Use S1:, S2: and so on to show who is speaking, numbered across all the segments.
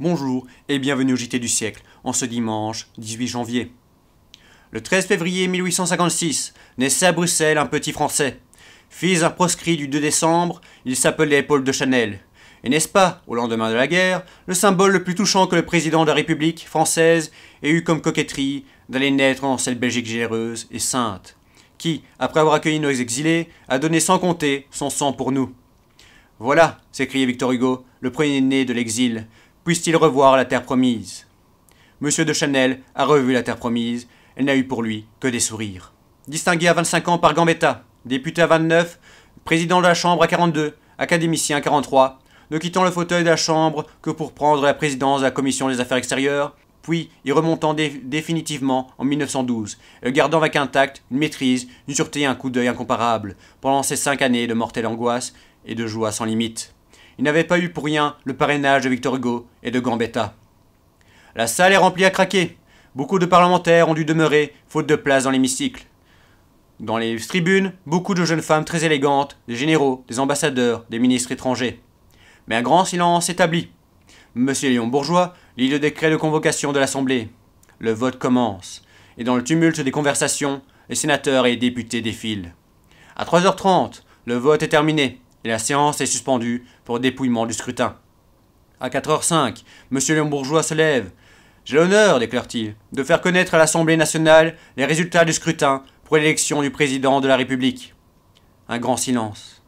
S1: Bonjour et bienvenue au JT du siècle en ce dimanche 18 janvier. Le 13 février 1856, naissait à Bruxelles un petit Français. Fils d'un proscrit du 2 décembre, il s'appelait Paul de Chanel. Et n'est-ce pas, au lendemain de la guerre, le symbole le plus touchant que le président de la République française ait eu comme coquetterie d'aller naître en cette Belgique généreuse et sainte, qui, après avoir accueilli nos exilés, a donné sans compter son sang pour nous Voilà, s'écriait Victor Hugo, le premier né de l'exil, puisse-t-il revoir la terre promise Monsieur de Chanel a revu la terre promise elle n'a eu pour lui que des sourires. Distingué à 25 ans par Gambetta, député à 29, président de la Chambre à 42, académicien à 43, ne quittant le fauteuil de la Chambre que pour prendre la présidence de la Commission des Affaires extérieures, puis y remontant définitivement en 1912, gardant avec un une maîtrise, une sûreté et un coup d'œil incomparable, pendant ces cinq années de mortelle angoisse et de joie sans limite. Il n'avait pas eu pour rien le parrainage de Victor Hugo et de Gambetta. La salle est remplie à craquer. Beaucoup de parlementaires ont dû demeurer, faute de place dans l'hémicycle. Dans les tribunes, beaucoup de jeunes femmes très élégantes, des généraux, des ambassadeurs, des ministres étrangers. Mais un grand silence s'établit. Monsieur Léon Bourgeois lit le décret de convocation de l'Assemblée. Le vote commence, et dans le tumulte des conversations, les sénateurs et les députés défilent. À 3h30, le vote est terminé, et la séance est suspendue pour dépouillement du scrutin. À 4h05, Monsieur Léon Bourgeois se lève j'ai l'honneur, déclare-t-il, de faire connaître à l'Assemblée nationale les résultats du scrutin pour l'élection du président de la République. Un grand silence.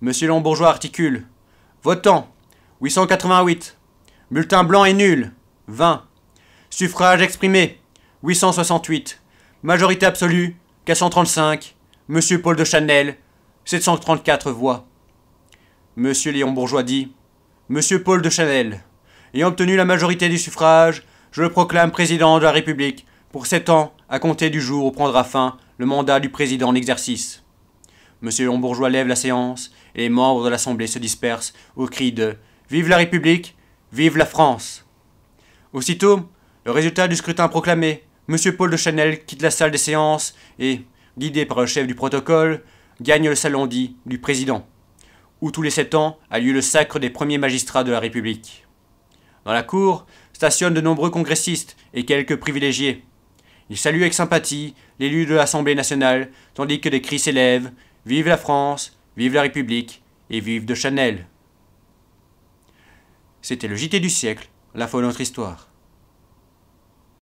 S1: Monsieur Bourgeois articule. Votant 888. Bulletin blanc et nul 20. Suffrage exprimé 868. Majorité absolue 435. Monsieur Paul de Chanel 734 voix. Monsieur Léon Bourgeois dit Monsieur Paul de Chanel, ayant obtenu la majorité du suffrage, je le proclame président de la République pour sept ans, à compter du jour où prendra fin le mandat du président en exercice. Monsieur Lombourgeois lève la séance et les membres de l'Assemblée se dispersent au cri de Vive la République, vive la France Aussitôt, le résultat du scrutin proclamé, Monsieur Paul de Chanel quitte la salle des séances et, guidé par le chef du protocole, gagne le salon dit du président, où tous les sept ans a lieu le sacre des premiers magistrats de la République. Dans la cour stationnent de nombreux congressistes et quelques privilégiés. Ils saluent avec sympathie l'élu de l'Assemblée nationale, tandis que des cris s'élèvent Vive la France, vive la République et vive de Chanel. C'était le JT du siècle, la fois de notre histoire.